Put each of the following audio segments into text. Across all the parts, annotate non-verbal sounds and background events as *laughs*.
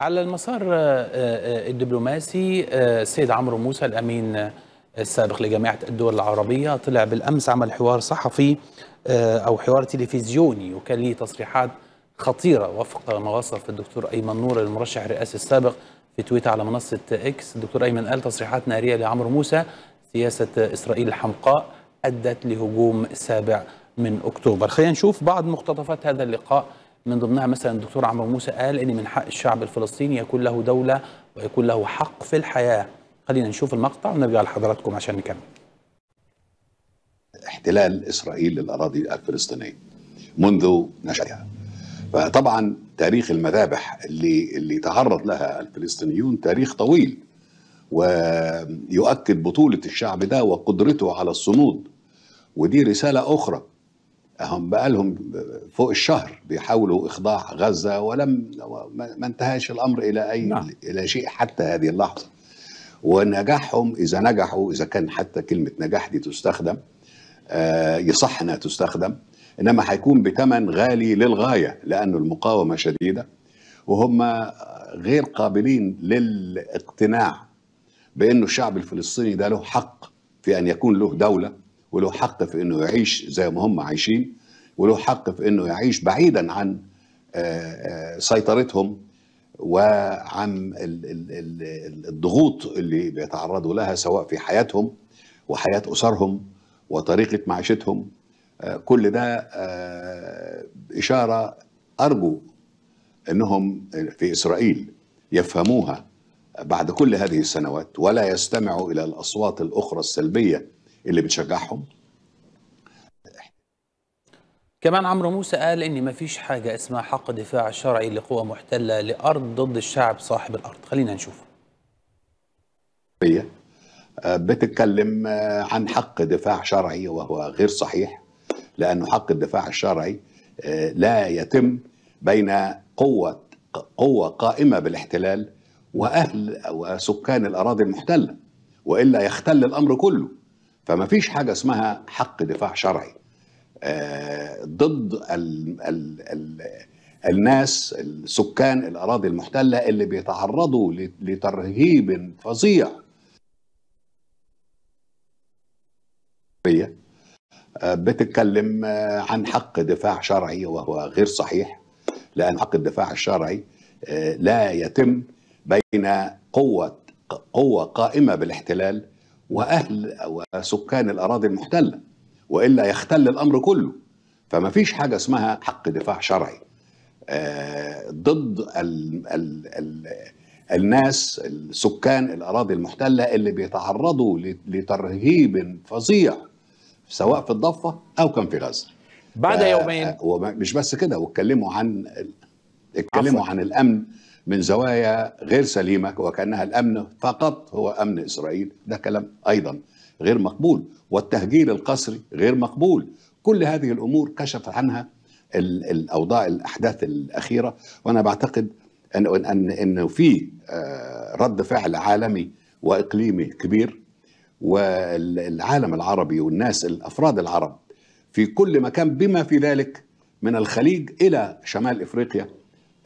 على المسار آه، آه، الدبلوماسي آه، السيد عمرو موسى الامين السابق لجامعه الدول العربيه طلع بالامس عمل حوار صحفي او حوار تلفزيوني وكان ليه تصريحات خطيره وفق ما وصف الدكتور ايمن نور المرشح الرئاسي السابق في تويتر على منصه اكس الدكتور ايمن قال تصريحات ناريه لعمرو موسى سياسه اسرائيل الحمقاء ادت لهجوم السابع من اكتوبر خلينا نشوف بعض مقتطفات هذا اللقاء من ضمنها مثلا الدكتور عمرو موسى قال ان من حق الشعب الفلسطيني يكون له دوله ويكون له حق في الحياه خلينا نشوف المقطع ونرجع لحضراتكم عشان نكمل احتلال اسرائيل للاراضي الفلسطينيه منذ نشاتها فطبعا تاريخ المذابح اللي اللي تعرض لها الفلسطينيون تاريخ طويل ويؤكد بطوله الشعب ده وقدرته على الصمود ودي رساله اخرى هم بقى لهم فوق الشهر بيحاولوا اخضاع غزه ولم ما انتهاش الامر الى اي نعم. الى شيء حتى هذه اللحظه ونجاحهم اذا نجحوا اذا كان حتى كلمه نجاح دي تستخدم آه، يصح انها تستخدم انما هيكون بثمن غالي للغايه لانه المقاومه شديده وهم غير قابلين للاقتناع بانه الشعب الفلسطيني ده له حق في ان يكون له دوله وله حق في انه يعيش زي ما هم عايشين وله حق في انه يعيش بعيدا عن آه، آه، سيطرتهم وعن الضغوط اللي بيتعرضوا لها سواء في حياتهم وحياه اسرهم وطريقه معيشتهم آه، كل ده اشاره ارجو انهم في اسرائيل يفهموها بعد كل هذه السنوات ولا يستمعوا الى الاصوات الاخرى السلبيه اللي بتشجعهم كمان عمرو موسى قال ان ما فيش حاجه اسمها حق دفاع شرعي لقوى محتله لارض ضد الشعب صاحب الارض خلينا نشوف آه، بتتكلم آه، عن حق دفاع شرعي وهو غير صحيح لأنه حق الدفاع الشرعي آه، لا يتم بين قوة قوة قائمة بالاحتلال وأهل وسكان الأراضي المحتلة وإلا يختل الأمر كله فما فيش حاجه اسمها حق دفاع شرعي آه، ضد الـ ال ال الناس السكان الاراضي المحتله اللي بيتعرضوا لترهيب فظيع آه، بتتكلم آه، عن حق دفاع شرعي وهو غير صحيح لان حق الدفاع الشرعي لا يتم بين قوه قوه قائمه بالاحتلال واهل وسكان الاراضي المحتله والا يختل الامر كله فما فيش حاجه اسمها حق دفاع شرعي آه، ضد الـ الـ الـ الناس سكان الاراضي المحتله اللي بيتعرضوا لترهيب فظيع سواء في الضفه او كان في غزه بعد يومين ومش بس كده واتكلموا عن اتكلموا عن الامن من زوايا غير سليمة وكأنها الأمن فقط هو أمن إسرائيل ده كلام أيضا غير مقبول والتهجير القسري غير مقبول كل هذه الأمور كشف عنها الأوضاع الأحداث الأخيرة وأنا بعتقد أن أن أنه في آه، رد فعل عالمي وإقليمي كبير والعالم العربي والناس الأفراد العرب في كل مكان بما في ذلك من الخليج إلى شمال إفريقيا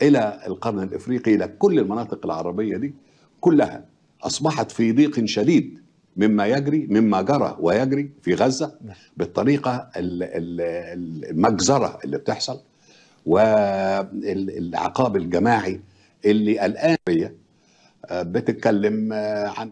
إلى القرن الإفريقي إلى كل المناطق العربية دي كلها أصبحت في ضيق شديد مما يجري مما جرى ويجري في غزة نعم. بالطريقة المجزرة اللي بتحصل والعقاب الجماعي اللي الآن آه، بتتكلم آه، عن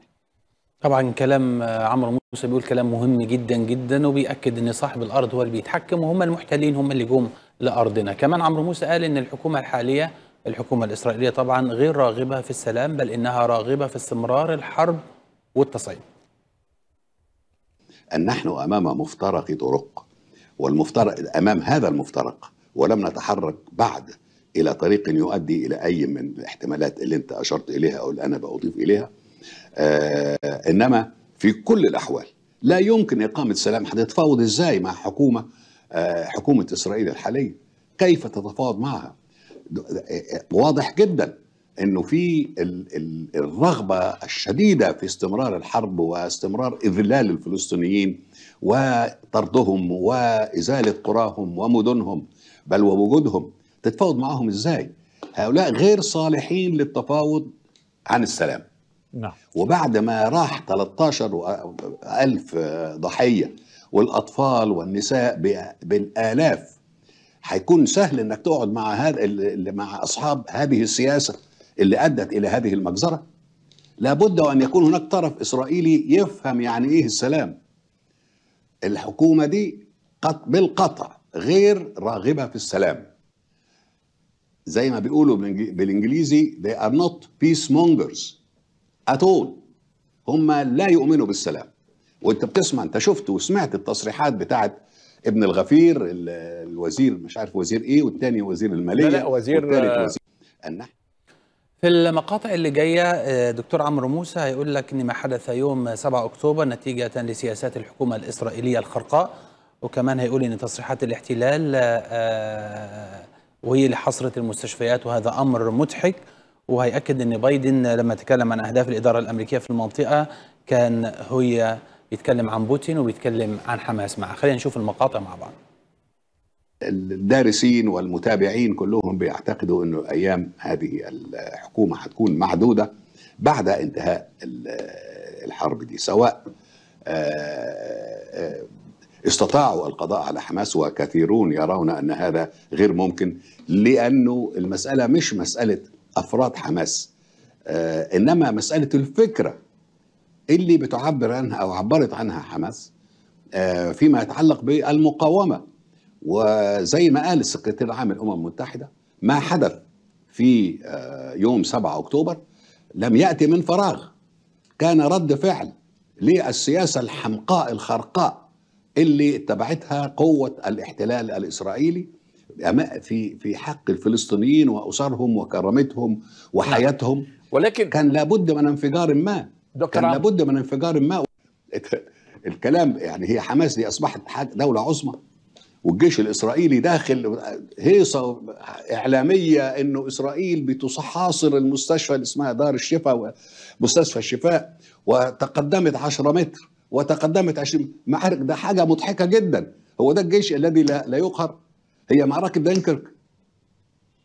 طبعا كلام آه، عمرو موسى بيقول كلام مهم جدا جدا وبيأكد ان صاحب الارض هو اللي بيتحكم وهم المحتلين هم اللي جم لأرضنا كمان عمرو موسى قال أن الحكومة الحالية الحكومة الإسرائيلية طبعا غير راغبة في السلام بل إنها راغبة في استمرار الحرب والتصعيد أن نحن أمام مفترق طرق والمفترق أمام هذا المفترق ولم نتحرك بعد إلى طريق يؤدي إلى أي من الاحتمالات اللي أنت أشرت إليها أو اللي أنا بأضيف إليها آه إنما في كل الأحوال لا يمكن إقامة سلام هتتفاوض إزاي مع حكومة آه، حكومه اسرائيل الحاليه كيف تتفاوض معها واضح جدا انه في الرغبه الشديده في استمرار الحرب واستمرار اذلال الفلسطينيين وطردهم وازاله قراهم ومدنهم بل ووجودهم تتفاوض معهم ازاي هؤلاء غير صالحين للتفاوض عن السلام نعم. وبعد ما راح 13 ألف ضحية والاطفال والنساء بالالاف هيكون سهل انك تقعد مع هذا مع اصحاب هذه السياسه اللي ادت الى هذه المجزره لابد وان يكون هناك طرف اسرائيلي يفهم يعني ايه السلام الحكومه دي قط بالقطع غير راغبه في السلام زي ما بيقولوا بالانجليزي they are not peace mongers at all هم لا يؤمنوا بالسلام وانت بتسمع انت شفت وسمعت التصريحات بتاعت ابن الغفير الوزير مش عارف وزير ايه والتاني وزير الماليه لا, لا وزير آه، وزير في المقاطع اللي جاية آه، دكتور عمرو موسى هيقول لك إن ما حدث يوم 7 أكتوبر نتيجة لسياسات الحكومة الإسرائيلية الخرقاء وكمان هيقول إن تصريحات الاحتلال آه، وهي لحصرة المستشفيات وهذا أمر مضحك وهيأكد إن بايدن لما تكلم عن أهداف الإدارة الأمريكية في المنطقة كان هي بيتكلم عن بوتين وبيتكلم عن حماس معه خلينا نشوف المقاطع مع بعض الدارسين والمتابعين كلهم بيعتقدوا انه ايام هذه الحكومه هتكون معدوده بعد انتهاء الحرب دي سواء آه، آه، استطاعوا القضاء على حماس وكثيرون يرون ان هذا غير ممكن لانه المساله مش مساله افراد حماس آه، انما مساله الفكره اللي بتعبر عنها او عبرت عنها حماس آه، فيما يتعلق بالمقاومه وزي ما قال السكرتير العام للامم المتحده ما حدث في آه، يوم 7 اكتوبر لم ياتي من فراغ كان رد فعل للسياسه الحمقاء الخرقاء اللي اتبعتها قوه الاحتلال الاسرائيلي في في حق الفلسطينيين واسرهم وكرامتهم وحياتهم نعم. ولكن كان لابد من انفجار ما دكتور كان لابد من انفجار ما *laughs* الكلام يعني هي حماس دي اصبحت دوله عظمى والجيش الاسرائيلي داخل هيصه اعلاميه انه اسرائيل بتحاصر المستشفى اللي اسمها دار الشفاء مستشفى الشفاء وتقدمت 10 متر وتقدمت 20 معارك ده حاجه مضحكه جدا هو ده الجيش الذي لا, لا يقهر هي معركه دنكرك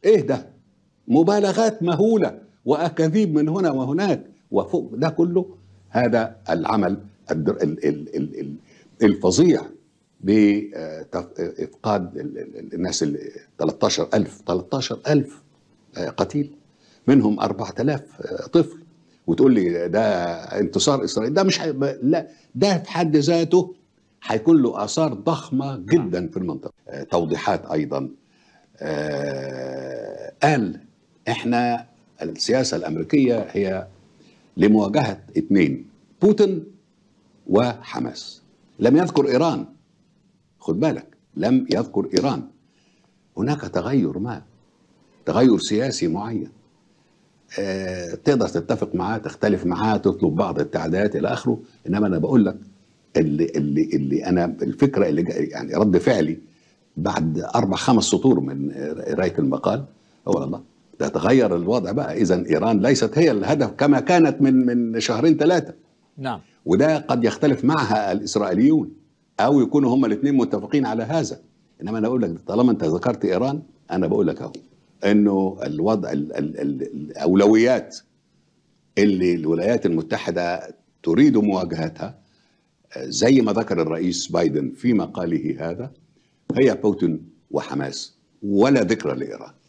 ايه ده مبالغات مهوله واكاذيب من هنا وهناك وفوق ده كله هذا العمل الفظيع بإفقاد آه، آه، الناس ال 13000 13000 قتيل منهم 4000 آه، طفل وتقول لي ده انتصار اسرائيل ده مش هيبقى لا ده في حد ذاته هيكون له اثار ضخمه جدا نعم. في المنطقه توضيحات ايضا قال احنا السياسه الامريكيه هي لمواجهة اثنين بوتين وحماس لم يذكر إيران خد بالك لم يذكر إيران هناك تغير ما تغير سياسي معين آه تقدر تتفق معاه تختلف معاه تطلب بعض التعديلات إلى آخره إنما أنا بقول لك اللي, اللي, اللي أنا الفكرة اللي يعني رد فعلي بعد أربع خمس سطور من قراية المقال هو الله تتغير الوضع بقى اذا ايران ليست هي الهدف كما كانت من من شهرين ثلاثه نعم وده قد يختلف معها الاسرائيليون او يكونوا هما الاثنين متفقين على هذا انما انا اقول لك طالما انت ذكرت ايران انا بقول لك اهو انه الوضع الـ الـ الـ الاولويات اللي الولايات المتحده تريد مواجهتها زي ما ذكر الرئيس بايدن في مقاله هذا هي بوتين وحماس ولا ذكر لايران